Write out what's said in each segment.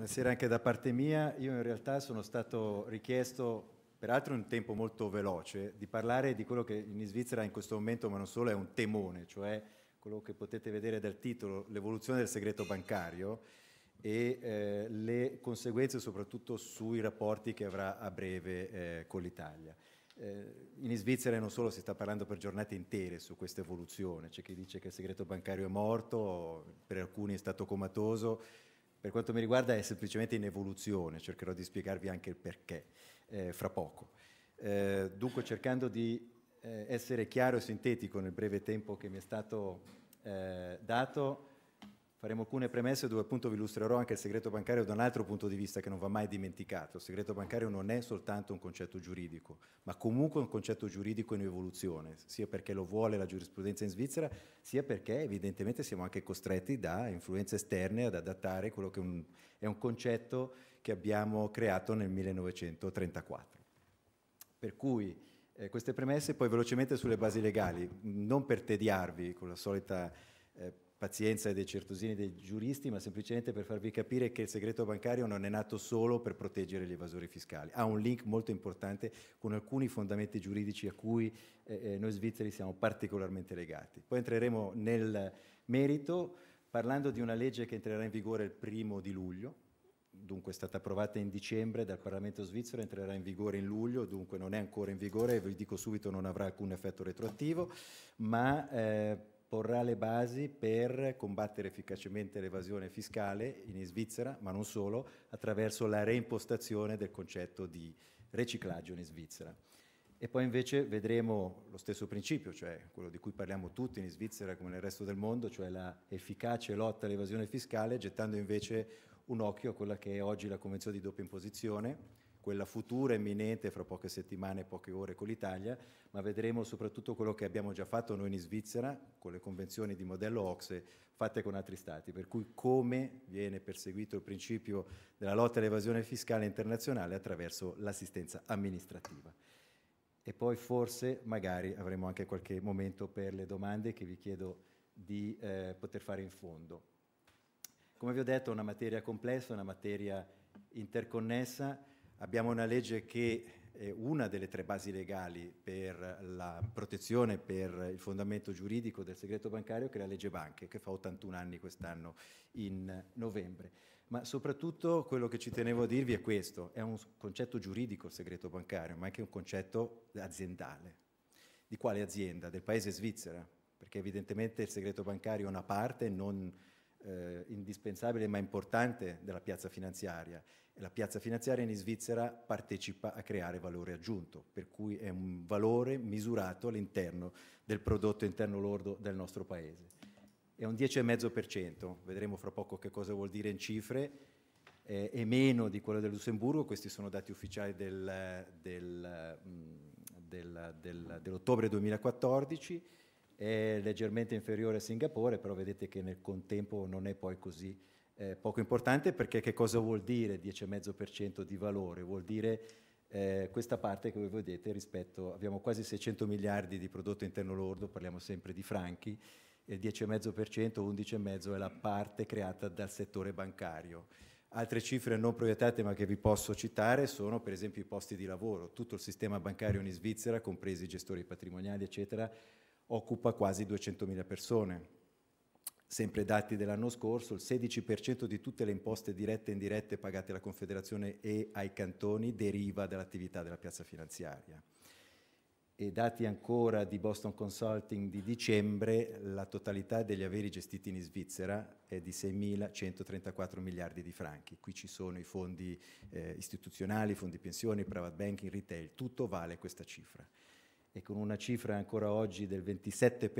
Buonasera anche da parte mia. Io in realtà sono stato richiesto, peraltro in un tempo molto veloce, di parlare di quello che in Svizzera in questo momento, ma non solo, è un temone, cioè quello che potete vedere dal titolo, l'evoluzione del segreto bancario e eh, le conseguenze soprattutto sui rapporti che avrà a breve eh, con l'Italia. Eh, in Svizzera non solo si sta parlando per giornate intere su questa evoluzione, c'è chi dice che il segreto bancario è morto, per alcuni è stato comatoso, per quanto mi riguarda è semplicemente in evoluzione, cercherò di spiegarvi anche il perché eh, fra poco. Eh, dunque cercando di eh, essere chiaro e sintetico nel breve tempo che mi è stato eh, dato, faremo alcune premesse dove appunto vi illustrerò anche il segreto bancario da un altro punto di vista che non va mai dimenticato. Il segreto bancario non è soltanto un concetto giuridico, ma comunque un concetto giuridico in evoluzione, sia perché lo vuole la giurisprudenza in Svizzera, sia perché evidentemente siamo anche costretti da influenze esterne ad adattare quello che un, è un concetto che abbiamo creato nel 1934. Per cui eh, queste premesse poi velocemente sulle basi legali, non per tediarvi con la solita... Eh, pazienza e dei certosini dei giuristi, ma semplicemente per farvi capire che il segreto bancario non è nato solo per proteggere gli evasori fiscali, ha un link molto importante con alcuni fondamenti giuridici a cui eh, eh, noi svizzeri siamo particolarmente legati. Poi entreremo nel merito parlando di una legge che entrerà in vigore il primo di luglio, dunque è stata approvata in dicembre dal Parlamento svizzero, entrerà in vigore in luglio, dunque non è ancora in vigore, vi dico subito non avrà alcun effetto retroattivo, ma... Eh, porrà le basi per combattere efficacemente l'evasione fiscale in Svizzera, ma non solo, attraverso la reimpostazione del concetto di riciclaggio in Svizzera. E poi invece vedremo lo stesso principio, cioè quello di cui parliamo tutti in Svizzera come nel resto del mondo, cioè la efficace lotta all'evasione fiscale, gettando invece un occhio a quella che è oggi la Convenzione di doppia imposizione, quella futura imminente fra poche settimane e poche ore con l'Italia, ma vedremo soprattutto quello che abbiamo già fatto noi in Svizzera con le convenzioni di modello OXE fatte con altri stati, per cui come viene perseguito il principio della lotta all'evasione fiscale internazionale attraverso l'assistenza amministrativa. E poi forse magari avremo anche qualche momento per le domande che vi chiedo di eh, poter fare in fondo. Come vi ho detto è una materia complessa, una materia interconnessa, Abbiamo una legge che è una delle tre basi legali per la protezione, per il fondamento giuridico del segreto bancario, che è la legge banche, che fa 81 anni quest'anno in novembre. Ma soprattutto quello che ci tenevo a dirvi è questo, è un concetto giuridico il segreto bancario, ma anche un concetto aziendale. Di quale azienda? Del paese Svizzera, perché evidentemente il segreto bancario è una parte, non eh, indispensabile ma importante della piazza finanziaria e la piazza finanziaria in Svizzera partecipa a creare valore aggiunto, per cui è un valore misurato all'interno del prodotto interno lordo del nostro paese. È un 10,5%, vedremo fra poco che cosa vuol dire in cifre, eh, è meno di quello del Lussemburgo, questi sono dati ufficiali del, del, mm, del, dell'ottobre 2014 è leggermente inferiore a Singapore, però vedete che nel contempo non è poi così eh, poco importante perché che cosa vuol dire 10,5% di valore? Vuol dire eh, questa parte che voi vedete rispetto, abbiamo quasi 600 miliardi di prodotto interno lordo, parliamo sempre di franchi, il 10,5%, 11,5% è la parte creata dal settore bancario. Altre cifre non proiettate ma che vi posso citare sono per esempio i posti di lavoro, tutto il sistema bancario in Svizzera, compresi i gestori patrimoniali, eccetera, occupa quasi 200.000 persone. Sempre dati dell'anno scorso, il 16% di tutte le imposte dirette e indirette pagate alla Confederazione e ai cantoni deriva dall'attività della piazza finanziaria. E dati ancora di Boston Consulting di dicembre, la totalità degli averi gestiti in Svizzera è di 6.134 miliardi di franchi. Qui ci sono i fondi eh, istituzionali, fondi pensioni, private banking, retail, tutto vale questa cifra e con una cifra ancora oggi del 27%,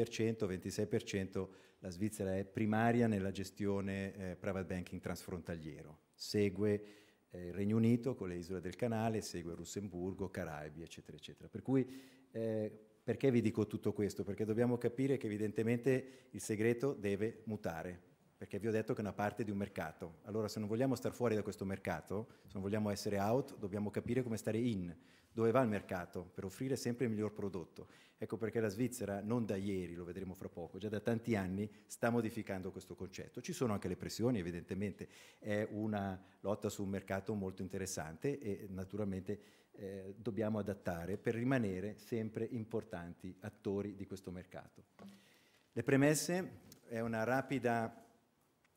26%, la Svizzera è primaria nella gestione eh, private banking transfrontaliero. Segue eh, il Regno Unito con le isole del Canale, segue Lussemburgo, Caraibi, eccetera, eccetera. Per cui, eh, perché vi dico tutto questo? Perché dobbiamo capire che evidentemente il segreto deve mutare, perché vi ho detto che è una parte di un mercato. Allora se non vogliamo stare fuori da questo mercato, se non vogliamo essere out, dobbiamo capire come stare in dove va il mercato per offrire sempre il miglior prodotto. Ecco perché la Svizzera, non da ieri, lo vedremo fra poco, già da tanti anni sta modificando questo concetto. Ci sono anche le pressioni, evidentemente è una lotta su un mercato molto interessante e naturalmente eh, dobbiamo adattare per rimanere sempre importanti attori di questo mercato. Le premesse è una rapida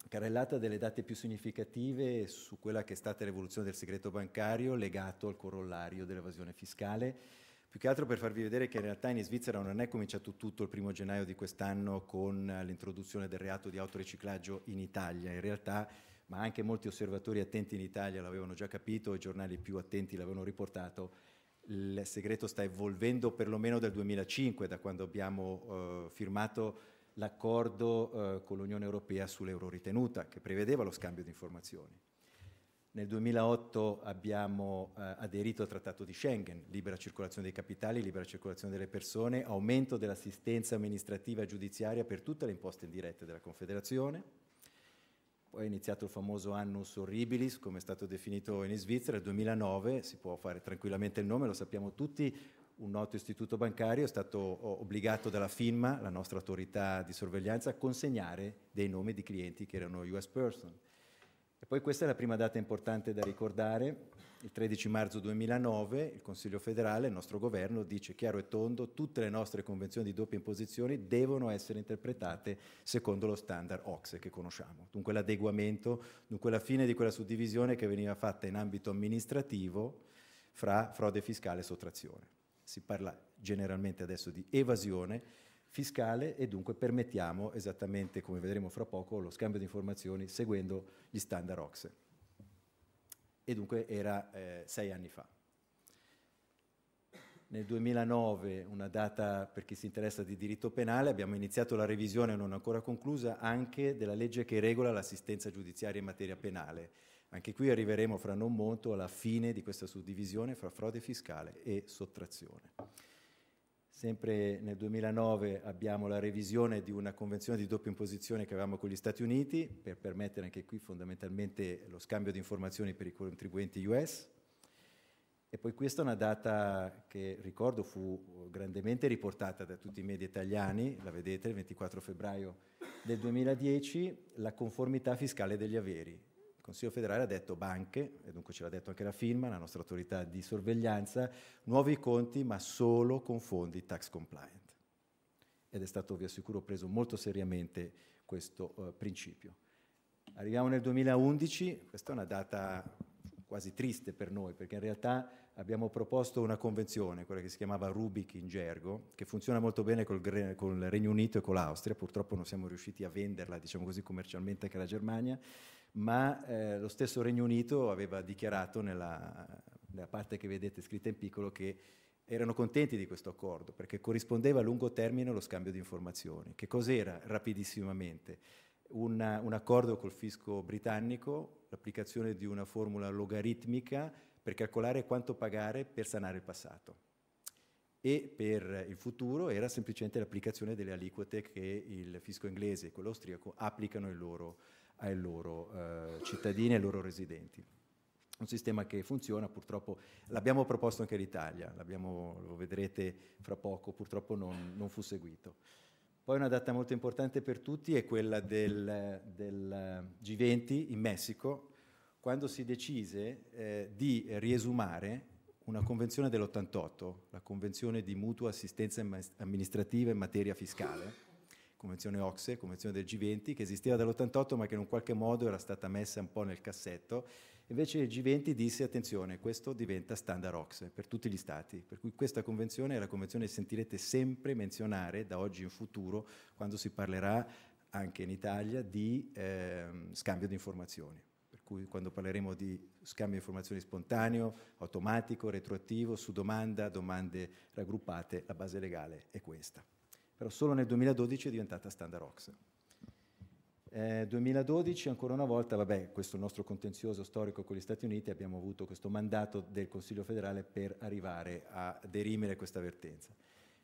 carrellata delle date più significative su quella che è stata l'evoluzione del segreto bancario legato al corollario dell'evasione fiscale, più che altro per farvi vedere che in realtà in Svizzera non è cominciato tutto il primo gennaio di quest'anno con l'introduzione del reato di autoriciclaggio in Italia, in realtà ma anche molti osservatori attenti in Italia l'avevano già capito, i giornali più attenti l'avevano riportato, il segreto sta evolvendo perlomeno dal 2005, da quando abbiamo eh, firmato l'accordo eh, con l'Unione Europea sull'euro ritenuta, che prevedeva lo scambio di informazioni. Nel 2008 abbiamo eh, aderito al Trattato di Schengen, libera circolazione dei capitali, libera circolazione delle persone, aumento dell'assistenza amministrativa e giudiziaria per tutte le imposte indirette della Confederazione. Poi è iniziato il famoso annus horribilis, come è stato definito in Svizzera, nel 2009, si può fare tranquillamente il nome, lo sappiamo tutti, un noto istituto bancario è stato obbligato dalla FINMA, la nostra autorità di sorveglianza, a consegnare dei nomi di clienti che erano US person. E poi questa è la prima data importante da ricordare, il 13 marzo 2009 il Consiglio federale, il nostro governo, dice chiaro e tondo tutte le nostre convenzioni di doppia imposizione devono essere interpretate secondo lo standard OXE che conosciamo. Dunque l'adeguamento, dunque la fine di quella suddivisione che veniva fatta in ambito amministrativo fra frode fiscale e sottrazione si parla generalmente adesso di evasione fiscale e dunque permettiamo esattamente come vedremo fra poco lo scambio di informazioni seguendo gli standard OXE. E dunque era eh, sei anni fa. Nel 2009, una data per chi si interessa di diritto penale, abbiamo iniziato la revisione non ancora conclusa anche della legge che regola l'assistenza giudiziaria in materia penale anche qui arriveremo fra non molto alla fine di questa suddivisione fra frode fiscale e sottrazione. Sempre nel 2009 abbiamo la revisione di una convenzione di doppia imposizione che avevamo con gli Stati Uniti per permettere anche qui fondamentalmente lo scambio di informazioni per i contribuenti US. E poi questa è una data che ricordo fu grandemente riportata da tutti i media italiani, la vedete, il 24 febbraio del 2010, la conformità fiscale degli averi il Consiglio federale ha detto banche, e dunque ce l'ha detto anche la firma, la nostra autorità di sorveglianza, nuovi conti ma solo con fondi tax compliant. Ed è stato, vi assicuro, preso molto seriamente questo eh, principio. Arriviamo nel 2011, questa è una data quasi triste per noi, perché in realtà abbiamo proposto una convenzione, quella che si chiamava Rubik in gergo, che funziona molto bene col, col Regno Unito e con l'Austria, purtroppo non siamo riusciti a venderla, diciamo così, commercialmente anche alla Germania, ma eh, lo stesso Regno Unito aveva dichiarato nella, nella parte che vedete scritta in piccolo che erano contenti di questo accordo perché corrispondeva a lungo termine allo scambio di informazioni. Che cos'era rapidissimamente? Una, un accordo col fisco britannico, l'applicazione di una formula logaritmica per calcolare quanto pagare per sanare il passato. E per il futuro era semplicemente l'applicazione delle aliquote che il fisco inglese e quello austriaco applicano ai loro, ai loro eh, cittadini e ai loro residenti un sistema che funziona, purtroppo l'abbiamo proposto anche all'Italia, lo vedrete fra poco, purtroppo non, non, fu seguito. Poi una data molto importante per tutti è quella del, del G20 in Messico, quando si decise eh, di riesumare una convenzione dell'88, la convenzione di mutua assistenza amministrativa in materia fiscale, convenzione OXE, convenzione del G20, che esisteva dall'88 ma che in un qualche modo era stata messa un po' nel cassetto. Invece il G20 disse attenzione, questo diventa standard OXE per tutti gli stati, per cui questa convenzione è la convenzione che sentirete sempre menzionare da oggi in futuro quando si parlerà anche in Italia di eh, scambio di informazioni cui quando parleremo di scambio di informazioni spontaneo, automatico, retroattivo, su domanda, domande raggruppate, la base legale è questa. Però solo nel 2012 è diventata standard OX. Eh, 2012, ancora una volta, vabbè, questo nostro contenzioso storico con gli Stati Uniti, abbiamo avuto questo mandato del Consiglio federale per arrivare a derimere questa avvertenza.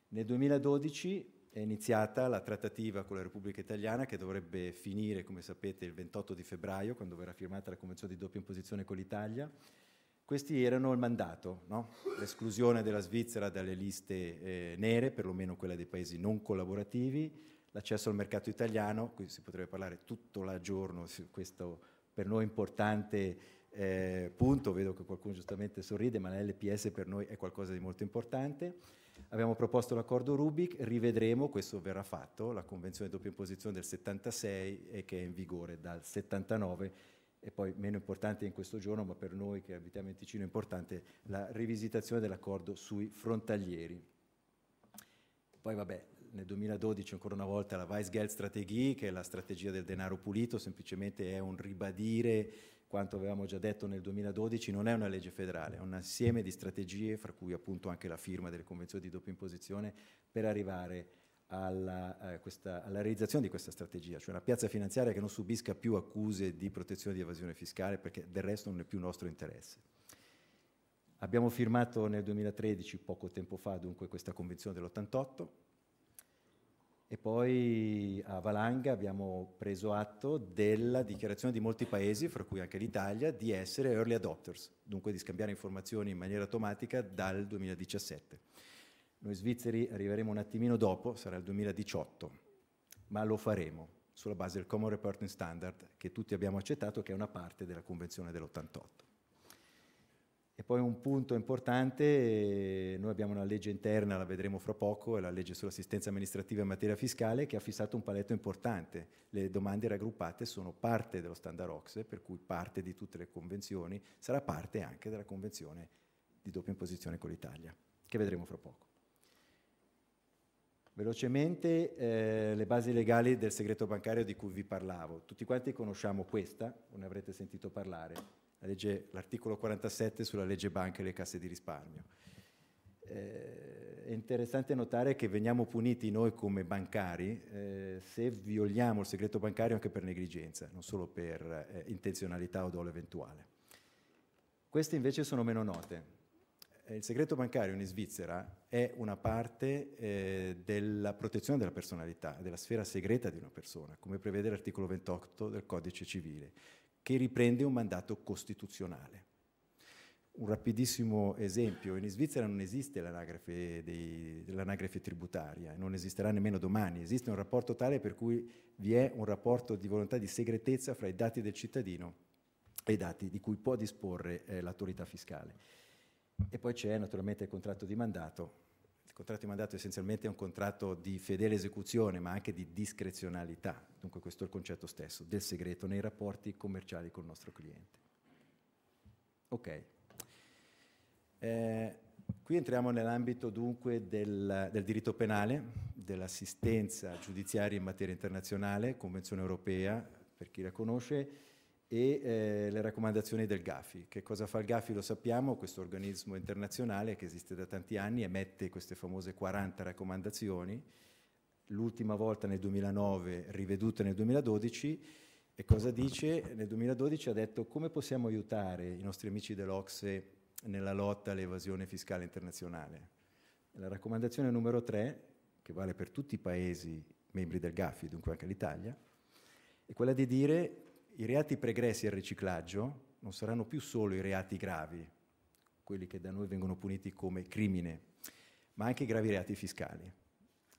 Nel 2012 è iniziata la trattativa con la Repubblica Italiana che dovrebbe finire, come sapete, il 28 di febbraio, quando verrà firmata la Convenzione di doppia imposizione con l'Italia. Questi erano il mandato, no? l'esclusione della Svizzera dalle liste eh, nere, perlomeno quella dei paesi non collaborativi, l'accesso al mercato italiano, qui si potrebbe parlare tutto la giorno su questo per noi importante eh, punto, vedo che qualcuno giustamente sorride, ma la LPS per noi è qualcosa di molto importante Abbiamo proposto l'accordo Rubik, rivedremo, questo verrà fatto, la convenzione di doppia imposizione del 76 e che è in vigore dal 79 e poi meno importante in questo giorno, ma per noi che abitiamo in Ticino è importante, la rivisitazione dell'accordo sui frontalieri. Poi vabbè, nel 2012 ancora una volta la Weisgeld Strategie, che è la strategia del denaro pulito, semplicemente è un ribadire quanto avevamo già detto nel 2012, non è una legge federale, è un insieme di strategie, fra cui appunto anche la firma delle convenzioni di doppia imposizione, per arrivare alla, eh, questa, alla, realizzazione di questa strategia, cioè una piazza finanziaria che non subisca più accuse di protezione di evasione fiscale, perché del resto non è più nostro interesse. Abbiamo firmato nel 2013, poco tempo fa, dunque questa convenzione dell'88, e poi a Valanga abbiamo preso atto della dichiarazione di molti paesi, fra cui anche l'Italia, di essere early adopters, dunque di scambiare informazioni in maniera automatica dal 2017. Noi svizzeri arriveremo un attimino dopo, sarà il 2018, ma lo faremo sulla base del Common Reporting Standard che tutti abbiamo accettato, che è una parte della Convenzione dell'88. E poi un punto importante, eh, noi abbiamo una legge interna, la vedremo fra poco, è la legge sull'assistenza amministrativa in materia fiscale che ha fissato un paletto importante. Le domande raggruppate sono parte dello standard OXE, per cui parte di tutte le convenzioni, sarà parte anche della convenzione di doppia imposizione con l'Italia, che vedremo fra poco. Velocemente eh, le basi legali del segreto bancario di cui vi parlavo. Tutti quanti conosciamo questa, o ne avrete sentito parlare la legge, l'articolo 47 sulla legge banca e le casse di risparmio. Eh, è interessante notare che veniamo puniti noi come bancari eh, se violiamo il segreto bancario anche per negligenza, non solo per eh, intenzionalità o dolo eventuale. Queste invece sono meno note. Eh, il segreto bancario in Svizzera è una parte eh, della protezione della personalità, della sfera segreta di una persona, come prevede l'articolo 28 del codice civile che riprende un mandato costituzionale. Un rapidissimo esempio, in Svizzera non esiste l'anagrafe, dei, l'anagrafe tributaria, non esisterà nemmeno domani, esiste un rapporto tale per cui vi è un rapporto di volontà di segretezza fra i dati del cittadino e i dati di cui può disporre eh, l'autorità fiscale. E poi c'è naturalmente il contratto di mandato, il contratto di mandato essenzialmente è un contratto di fedele esecuzione, ma anche di discrezionalità. Dunque questo è il concetto stesso del segreto nei rapporti commerciali con il nostro cliente. Ok. Eh, qui entriamo nell'ambito dunque del, del diritto penale, dell'assistenza giudiziaria in materia internazionale, Convenzione europea, per chi la conosce, e eh, le raccomandazioni del Gafi. Che cosa fa il Gafi lo sappiamo, questo organismo internazionale che esiste da tanti anni emette queste famose 40 raccomandazioni, l'ultima volta nel 2009, rivedute nel 2012, e cosa dice? Nel 2012 ha detto come possiamo aiutare i nostri amici dell'Ocse nella lotta all'evasione fiscale internazionale. La raccomandazione numero 3, che vale per tutti i paesi membri del GAFI, dunque anche l'Italia, è quella di dire i reati pregressi al riciclaggio non saranno più solo i reati gravi, quelli che da noi vengono puniti come crimine, ma anche i gravi reati fiscali,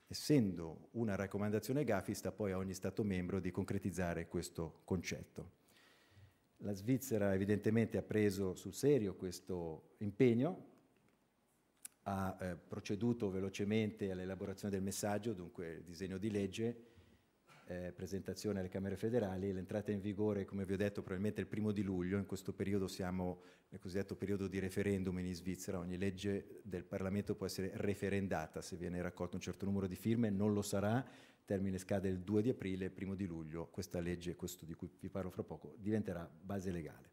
essendo una raccomandazione GAFI sta poi a ogni Stato membro di concretizzare questo concetto. La Svizzera evidentemente ha preso sul serio questo impegno, ha eh, proceduto velocemente all'elaborazione del messaggio, dunque il disegno di legge, eh, presentazione alle Camere federali, l'entrata in vigore, come vi ho detto, probabilmente il primo di luglio, in questo periodo siamo nel cosiddetto periodo di referendum in Svizzera, ogni legge del Parlamento può essere referendata se viene raccolto un certo numero di firme, non lo sarà, il termine scade il 2 di aprile, primo di luglio, questa legge, questo di cui vi parlo fra poco, diventerà base legale.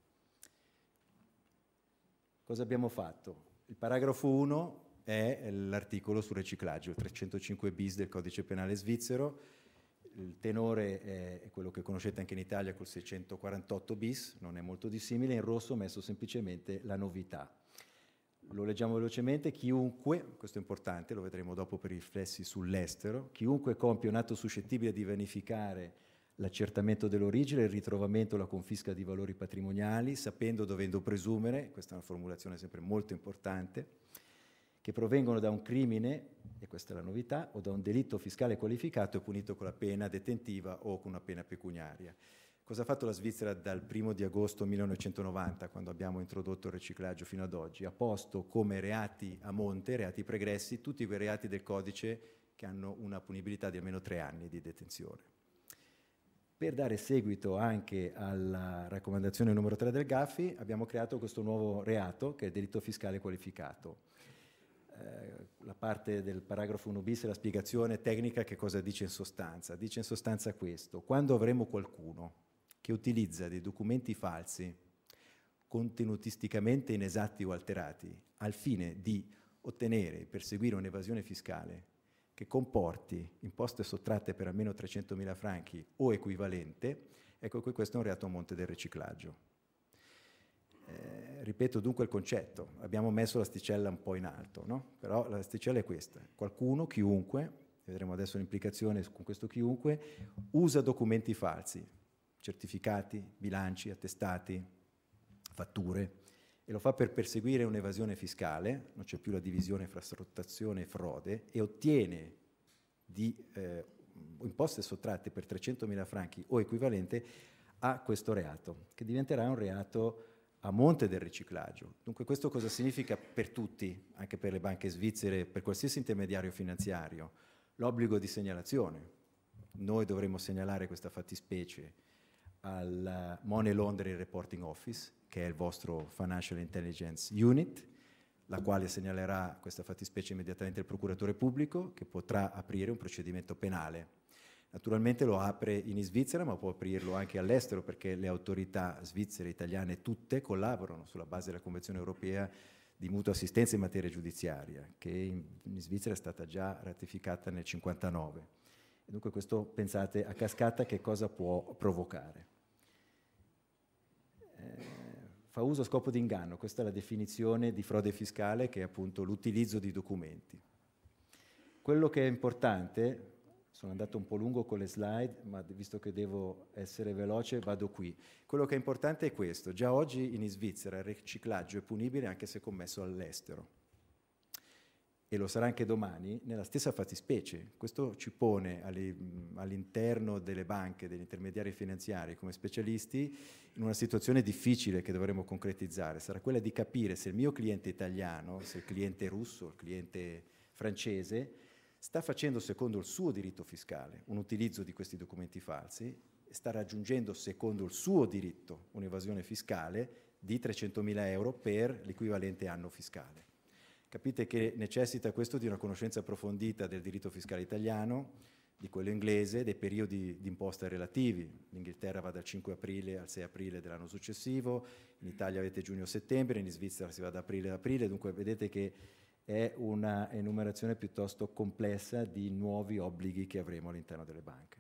Cosa abbiamo fatto? Il paragrafo 1 è l'articolo sul riciclaggio, il 305 bis del codice penale svizzero, il tenore è quello che conoscete anche in Italia col 648 bis, non è molto dissimile, in rosso ho messo semplicemente la novità. Lo leggiamo velocemente, chiunque, questo è importante, lo vedremo dopo per i riflessi sull'estero, chiunque compie un atto suscettibile di vanificare l'accertamento dell'origine, il ritrovamento e la confisca di valori patrimoniali, sapendo dovendo presumere, questa è una formulazione sempre molto importante, che provengono da un crimine, e questa è la novità, o da un delitto fiscale qualificato e punito con la pena detentiva o con una pena pecuniaria. Cosa ha fatto la Svizzera dal 1 di agosto 1990, quando abbiamo introdotto il riciclaggio fino ad oggi? Ha posto come reati a monte, reati pregressi, tutti quei reati del codice che hanno una punibilità di almeno tre anni di detenzione. Per dare seguito anche alla raccomandazione numero 3 del GAFI abbiamo creato questo nuovo reato che è il delitto fiscale qualificato eh, la parte del paragrafo 1 bis, la spiegazione tecnica che cosa dice in sostanza. Dice in sostanza questo, quando avremo qualcuno che utilizza dei documenti falsi, contenutisticamente inesatti o alterati, al fine di ottenere e perseguire un'evasione fiscale che comporti imposte sottratte per almeno 300.000 franchi o equivalente, ecco che questo è un reato a monte del riciclaggio ripeto dunque il concetto, abbiamo messo l'asticella un po' in alto, no? però l'asticella è questa, qualcuno, chiunque, vedremo adesso l'implicazione con questo chiunque, usa documenti falsi, certificati, bilanci, attestati, fatture, e lo fa per perseguire un'evasione fiscale, non c'è più la divisione fra sfruttazione e frode, e ottiene di eh, imposte sottratte per 300.000 franchi o equivalente a questo reato, che diventerà un reato a monte del riciclaggio. Dunque questo cosa significa per tutti, anche per le banche svizzere, per qualsiasi intermediario finanziario? L'obbligo di segnalazione. Noi dovremmo segnalare questa fattispecie al Money Laundering Reporting Office, che è il vostro Financial Intelligence Unit, la quale segnalerà questa fattispecie immediatamente al procuratore pubblico, che potrà aprire un procedimento penale Naturalmente lo apre in Svizzera, ma può aprirlo anche all'estero perché le autorità svizzere e italiane tutte collaborano sulla base della Convenzione europea di mutua assistenza in materia giudiziaria, che in, Svizzera è stata già ratificata nel 59. E dunque questo, pensate, a cascata che cosa può provocare. Eh, fa uso a scopo di inganno, questa è la definizione di frode fiscale che è appunto l'utilizzo di documenti. Quello che è importante, sono andato un po' lungo con le slide, ma visto che devo essere veloce vado qui. Quello che è importante è questo. Già oggi in Svizzera il riciclaggio è punibile anche se commesso all'estero. E lo sarà anche domani nella stessa fattispecie. Questo ci pone all'interno delle banche, degli intermediari finanziari come specialisti in una situazione difficile che dovremo concretizzare. Sarà quella di capire se il mio cliente italiano, se il cliente russo, il cliente francese, sta facendo, secondo il suo diritto fiscale, un utilizzo di questi documenti falsi, sta raggiungendo, secondo il suo diritto, un'evasione fiscale di 300.000 euro per l'equivalente anno fiscale. Capite che necessita questo di una conoscenza approfondita del diritto fiscale italiano, di quello inglese, dei periodi di imposta relativi. L'Inghilterra va dal 5 aprile al 6 aprile dell'anno successivo, in Italia avete giugno-settembre, in Svizzera si va da aprile ad aprile, dunque vedete che è una enumerazione piuttosto complessa di nuovi obblighi che avremo all'interno delle banche.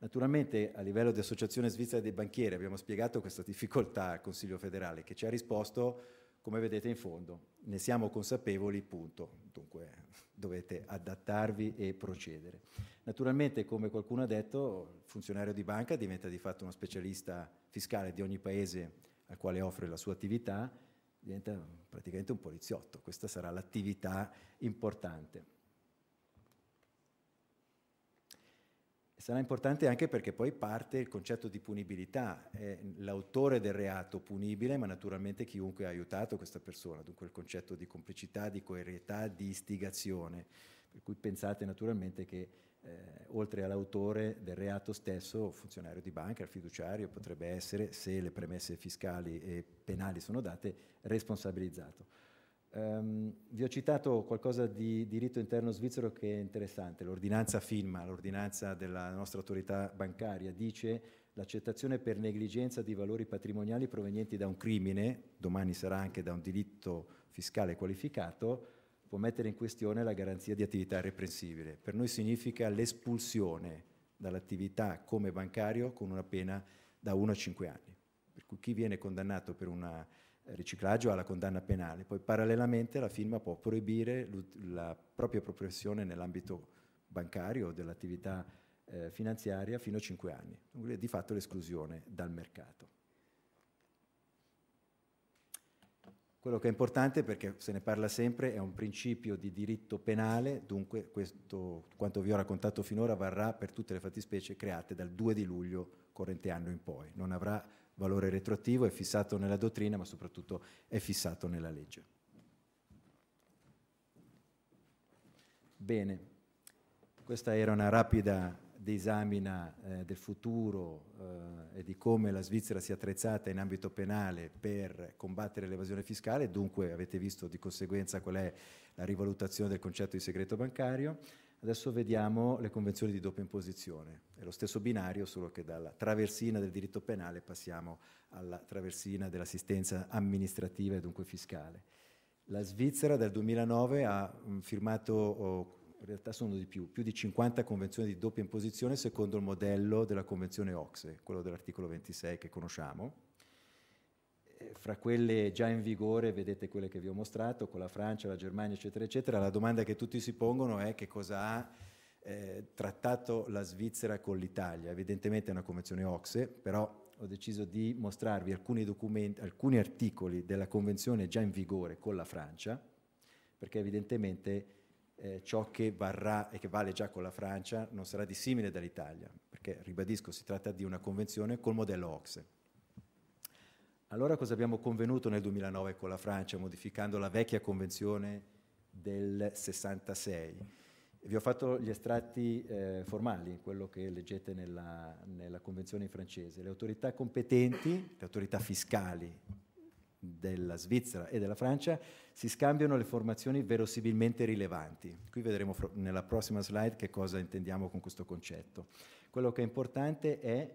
Naturalmente a livello di Associazione Svizzera dei Banchieri abbiamo spiegato questa difficoltà al Consiglio federale che ci ha risposto, come vedete in fondo, ne siamo consapevoli, punto. Dunque dovete adattarvi e procedere. Naturalmente, come qualcuno ha detto, il funzionario di banca diventa di fatto uno specialista fiscale di ogni paese al quale offre la sua attività diventa praticamente un poliziotto, questa sarà l'attività importante. Sarà importante anche perché poi parte il concetto di punibilità, è l'autore del reato punibile, ma naturalmente chiunque ha aiutato questa persona, dunque il concetto di complicità, di coerietà, di istigazione, per cui pensate naturalmente che eh, oltre all'autore del reato stesso, funzionario di banca, il fiduciario, potrebbe essere, se le premesse fiscali e penali sono date, responsabilizzato. Um, vi ho citato qualcosa di diritto interno svizzero che è interessante, l'ordinanza FINMA, l'ordinanza della nostra autorità bancaria, dice l'accettazione per negligenza di valori patrimoniali provenienti da un crimine, domani sarà anche da un delitto fiscale qualificato, può mettere in questione la garanzia di attività reprensibile. Per noi significa l'espulsione dall'attività come bancario con una pena da 1 a 5 anni. Per cui chi viene condannato per un eh, riciclaggio ha la condanna penale, poi parallelamente la firma può proibire la propria professione nell'ambito bancario o dell'attività eh, finanziaria fino a 5 anni, è di fatto l'esclusione dal mercato. Quello che è importante, perché se ne parla sempre, è un principio di diritto penale, dunque questo, quanto vi ho raccontato finora varrà per tutte le fattispecie create dal 2 di luglio corrente anno in poi. Non avrà valore retroattivo, è fissato nella dottrina, ma soprattutto è fissato nella legge. Bene, questa era una rapida di esamina eh, del futuro eh, e di come la Svizzera si è attrezzata in ambito penale per combattere l'evasione fiscale, dunque avete visto di conseguenza qual è la rivalutazione del concetto di segreto bancario. Adesso vediamo le convenzioni di doppia imposizione. È lo stesso binario, solo che dalla traversina del diritto penale passiamo alla traversina dell'assistenza amministrativa e dunque fiscale. La Svizzera dal 2009 ha mm, firmato oh, in realtà sono di più, più di 50 convenzioni di doppia imposizione secondo il modello della Convenzione OXE, quello dell'articolo 26 che conosciamo. Eh, fra quelle già in vigore, vedete quelle che vi ho mostrato, con la Francia, la Germania, eccetera, eccetera, la domanda che tutti si pongono è che cosa ha eh, trattato la Svizzera con l'Italia. Evidentemente è una convenzione OXE, però ho deciso di mostrarvi alcuni, documenti, alcuni articoli della convenzione già in vigore con la Francia, perché evidentemente eh, ciò che varrà e che vale già con la Francia non sarà dissimile dall'Italia, perché ribadisco si tratta di una convenzione col modello OXE. Allora cosa abbiamo convenuto nel 2009 con la Francia modificando la vecchia convenzione del 66? Vi ho fatto gli estratti eh, formali, quello che leggete nella, nella convenzione francese. Le autorità competenti, le autorità fiscali della Svizzera e della Francia si scambiano le formazioni verosimilmente rilevanti. Qui vedremo fr- nella prossima slide che cosa intendiamo con questo concetto. Quello che è importante è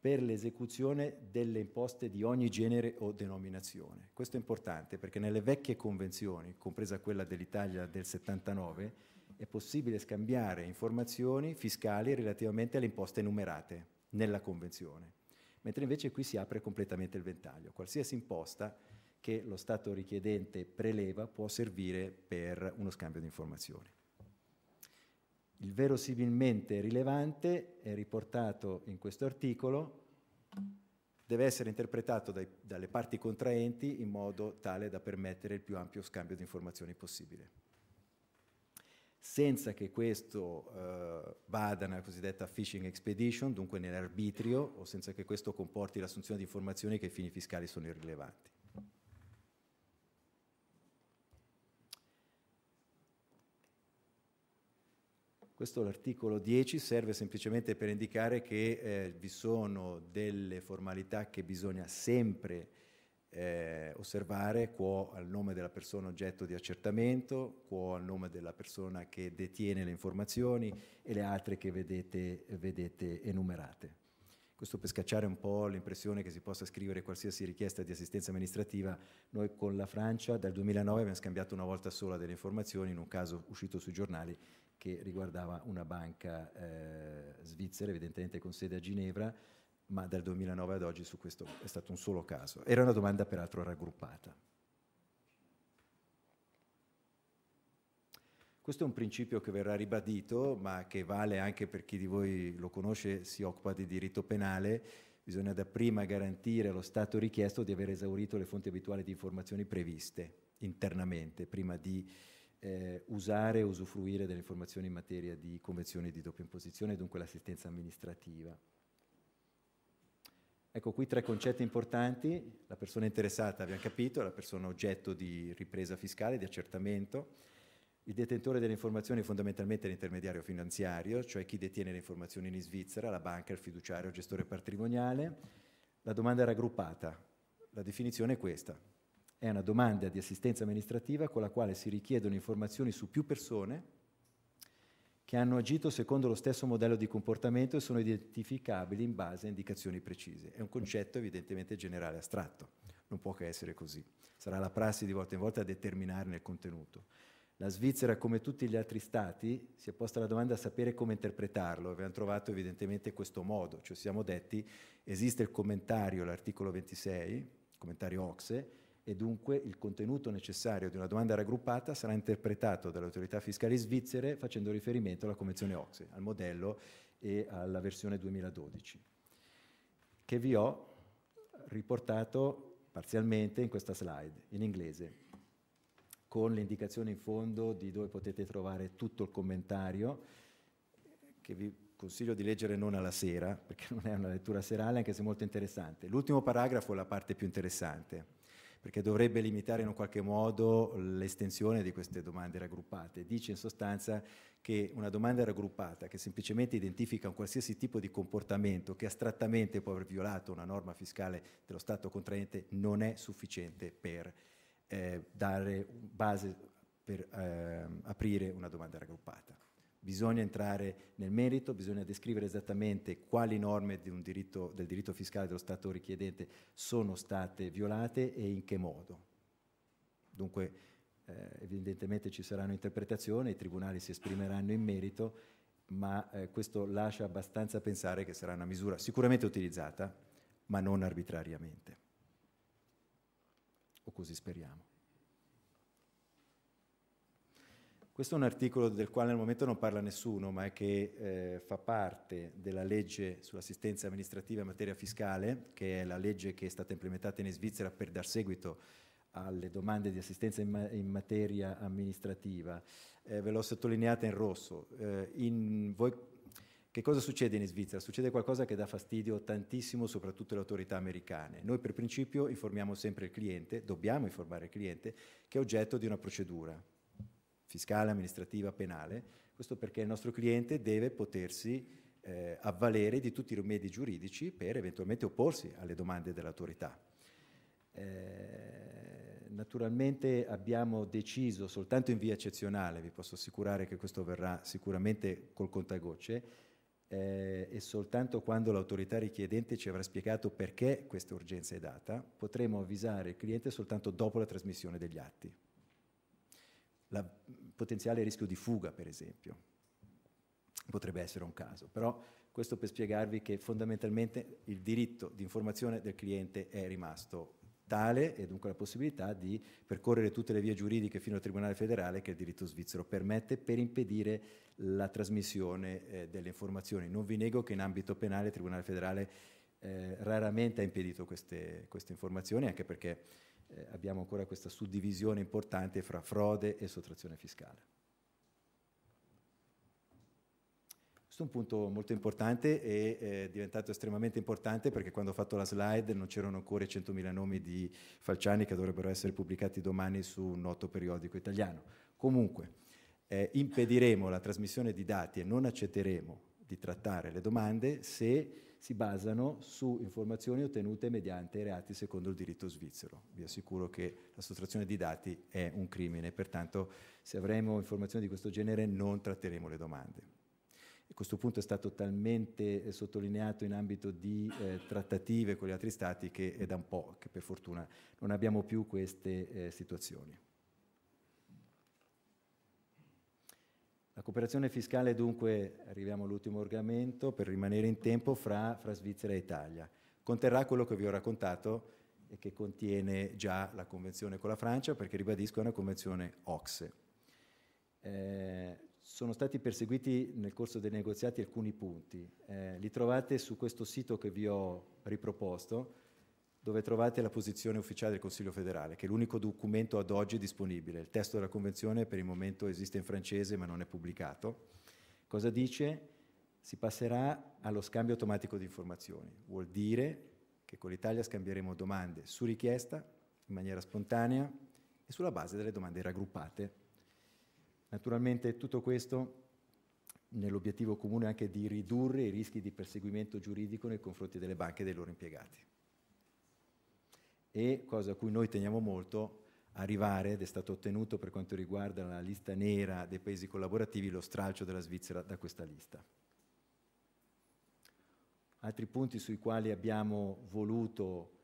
per l'esecuzione delle imposte di ogni genere o denominazione. Questo è importante perché nelle vecchie convenzioni, compresa quella dell'Italia del 79, è possibile scambiare informazioni fiscali relativamente alle imposte numerate nella convenzione mentre invece qui si apre completamente il ventaglio. Qualsiasi imposta che lo Stato richiedente preleva può servire per uno scambio di informazioni. Il verosimilmente rilevante è riportato in questo articolo, deve essere interpretato dai, dalle parti contraenti in modo tale da permettere il più ampio scambio di informazioni possibile senza che questo eh, vada nella cosiddetta phishing expedition, dunque nell'arbitrio, o senza che questo comporti l'assunzione di informazioni che ai fini fiscali sono irrilevanti. Questo l'articolo 10 serve semplicemente per indicare che eh, vi sono delle formalità che bisogna sempre eh, osservare quo al nome della persona oggetto di accertamento, quo al nome della persona che detiene le informazioni e le altre che vedete, vedete enumerate. Questo per scacciare un po' l'impressione che si possa scrivere qualsiasi richiesta di assistenza amministrativa. Noi con la Francia dal 2009 abbiamo scambiato una volta sola delle informazioni in un caso uscito sui giornali che riguardava una banca eh, svizzera, evidentemente con sede a Ginevra, ma dal 2009 ad oggi su questo è stato un solo caso. Era una domanda peraltro raggruppata. Questo è un principio che verrà ribadito, ma che vale anche per chi di voi lo conosce, e si occupa di diritto penale. Bisogna dapprima garantire allo Stato richiesto di aver esaurito le fonti abituali di informazioni previste internamente, prima di eh, usare e usufruire delle informazioni in materia di convenzioni di doppia imposizione e dunque l'assistenza amministrativa. Ecco qui tre concetti importanti, la persona interessata, abbiamo capito, la persona oggetto di ripresa fiscale, di accertamento, il detentore delle informazioni è fondamentalmente l'intermediario finanziario, cioè chi detiene le informazioni in Svizzera, la banca, il fiduciario, il gestore patrimoniale. La domanda raggruppata, la definizione è questa, è una domanda di assistenza amministrativa con la quale si richiedono informazioni su più persone che hanno agito secondo lo stesso modello di comportamento e sono identificabili in base a indicazioni precise. È un concetto evidentemente generale astratto, non può che essere così. Sarà la prassi di volta in volta a determinarne il contenuto. La Svizzera, come tutti gli altri stati, si è posta la domanda a sapere come interpretarlo. Abbiamo trovato evidentemente questo modo, cioè siamo detti esiste il commentario, l'articolo 26, commentario Ocse, e dunque il contenuto necessario di una domanda raggruppata sarà interpretato dalle autorità fiscali svizzere facendo riferimento alla Convenzione OXE, al modello e alla versione 2012, che vi ho riportato parzialmente in questa slide, in inglese, con l'indicazione in fondo di dove potete trovare tutto il commentario, che vi consiglio di leggere non alla sera, perché non è una lettura serale, anche se molto interessante. L'ultimo paragrafo è la parte più interessante perché dovrebbe limitare in un qualche modo l'estensione di queste domande raggruppate. Dice in sostanza che una domanda raggruppata che semplicemente identifica un qualsiasi tipo di comportamento che astrattamente può aver violato una norma fiscale dello Stato contraente non è sufficiente per eh, dare base per eh, aprire una domanda raggruppata. Bisogna entrare nel merito, bisogna descrivere esattamente quali norme diritto, del diritto fiscale dello Stato richiedente sono state violate e in che modo. Dunque, eh, evidentemente ci saranno interpretazioni, i tribunali si esprimeranno in merito, ma eh, questo lascia abbastanza pensare che sarà una misura sicuramente utilizzata, ma non arbitrariamente. O così speriamo. Questo è un articolo del quale al momento non parla nessuno, ma è che eh, fa parte della legge sull'assistenza amministrativa in materia fiscale, che è la legge che è stata implementata in Svizzera per dar seguito alle domande di assistenza in, ma in materia amministrativa. Eh, ve l'ho sottolineata in rosso. Eh, in, voi, che cosa succede in Svizzera? Succede qualcosa che dà fastidio tantissimo, soprattutto alle autorità americane. Noi per principio informiamo sempre il cliente, dobbiamo informare il cliente, che è oggetto di una procedura fiscale, amministrativa, penale, questo perché il nostro cliente deve potersi eh, avvalere di tutti i rimedi giuridici per eventualmente opporsi alle domande dell'autorità. Eh, naturalmente abbiamo deciso soltanto in via eccezionale, vi posso assicurare che questo verrà sicuramente col contagocce, eh, e soltanto quando l'autorità richiedente ci avrà spiegato perché questa urgenza è data, potremo avvisare il cliente soltanto dopo la trasmissione degli atti il potenziale rischio di fuga, per esempio. Potrebbe essere un caso, però questo per spiegarvi che fondamentalmente il diritto di informazione del cliente è rimasto tale e dunque la possibilità di percorrere tutte le vie giuridiche fino al Tribunale federale che il diritto svizzero permette per impedire la trasmissione eh, delle informazioni. Non vi nego che in ambito penale il Tribunale federale eh, raramente ha impedito queste, queste informazioni, anche perché eh, abbiamo ancora questa suddivisione importante fra frode e sottrazione fiscale. Questo è un punto molto importante e è eh, diventato estremamente importante perché quando ho fatto la slide non c'erano ancora i 100.000 nomi di falciani che dovrebbero essere pubblicati domani su un noto periodico italiano. Comunque, eh, impediremo la trasmissione di dati e non accetteremo di trattare le domande se si basano su informazioni ottenute mediante reati secondo il diritto svizzero. Vi assicuro che la sottrazione di dati è un crimine, pertanto se avremo informazioni di questo genere non tratteremo le domande. E questo punto è stato talmente eh, sottolineato in ambito di eh, trattative con gli altri stati che è da un po' che per fortuna non abbiamo più queste eh, situazioni. La cooperazione fiscale dunque, arriviamo all'ultimo argomento, per rimanere in tempo fra, fra Svizzera e Italia. Conterrà quello che vi ho raccontato e che contiene già la convenzione con la Francia, perché ribadisco è una convenzione OXE. Eh, sono stati perseguiti nel corso dei negoziati alcuni punti, eh, li trovate su questo sito che vi ho riproposto, dove trovate la posizione ufficiale del Consiglio federale, che è l'unico documento ad oggi disponibile. Il testo della Convenzione per il momento esiste in francese ma non è pubblicato. Cosa dice? Si passerà allo scambio automatico di informazioni. Vuol dire che con l'Italia scambieremo domande su richiesta, in maniera spontanea e sulla base delle domande raggruppate. Naturalmente tutto questo nell'obiettivo comune anche di ridurre i rischi di perseguimento giuridico nei confronti delle banche e dei loro impiegati e, cosa a cui noi teniamo molto, arrivare, ed è stato ottenuto per quanto riguarda la lista nera dei paesi collaborativi, lo stralcio della Svizzera da questa lista. Altri punti sui quali abbiamo voluto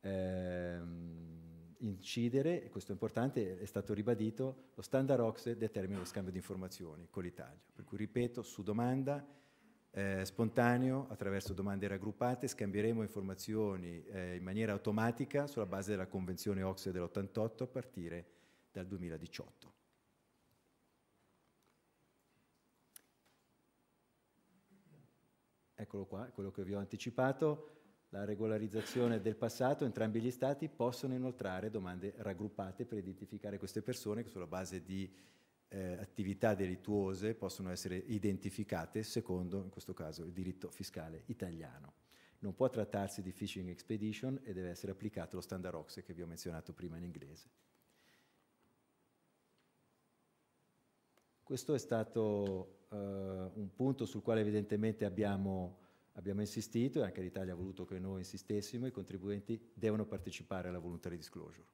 ehm, incidere, e questo è importante, è stato ribadito, lo standard OXE determina lo scambio di informazioni con l'Italia. Per cui, ripeto, su domanda eh, spontaneo, attraverso domande raggruppate, scambieremo informazioni eh, in maniera automatica sulla base della Convenzione OXE dell'88 a partire dal 2018. Eccolo qua, quello che vi ho anticipato, la regolarizzazione del passato, entrambi gli Stati possono inoltrare domande raggruppate per identificare queste persone che sulla base di eh, attività delittuose possono essere identificate secondo, in questo caso, il diritto fiscale italiano. Non può trattarsi di phishing expedition e deve essere applicato lo standard OXE che vi ho menzionato prima in inglese. Questo è stato eh, un punto sul quale evidentemente abbiamo, abbiamo insistito e anche l'Italia ha voluto che noi insistessimo, i contribuenti devono partecipare alla voluntary disclosure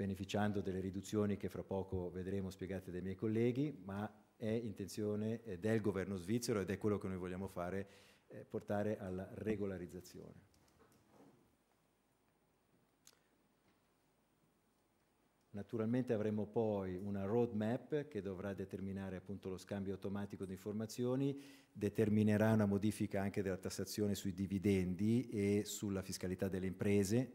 beneficiando delle riduzioni che fra poco vedremo spiegate dai miei colleghi, ma è intenzione eh, del governo svizzero ed è quello che noi vogliamo fare, eh, portare alla regolarizzazione. Naturalmente avremo poi una roadmap che dovrà determinare appunto lo scambio automatico di informazioni, determinerà una modifica anche della tassazione sui dividendi e sulla fiscalità delle imprese,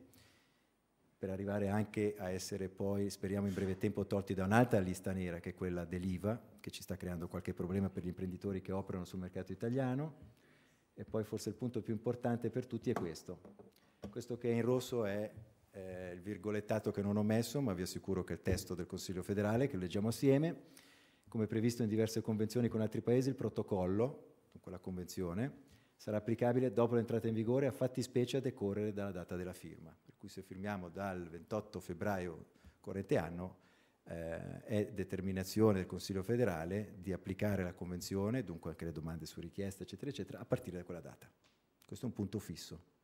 per arrivare anche a essere poi, speriamo in breve tempo, tolti da un'altra lista nera che è quella dell'IVA, che ci sta creando qualche problema per gli imprenditori che operano sul mercato italiano. E poi forse il punto più importante per tutti è questo. Questo che è in rosso è eh, il virgolettato che non ho messo, ma vi assicuro che è il testo del Consiglio federale, che leggiamo assieme. Come previsto in diverse convenzioni con altri paesi, il protocollo, con quella convenzione, sarà applicabile dopo l'entrata in vigore a fattispecie a decorrere dalla data della firma. Per cui se firmiamo dal 28 febbraio corrente anno eh, è determinazione del Consiglio federale di applicare la Convenzione, dunque anche le domande su richiesta, eccetera, eccetera, a partire da quella data. Questo è un punto fisso.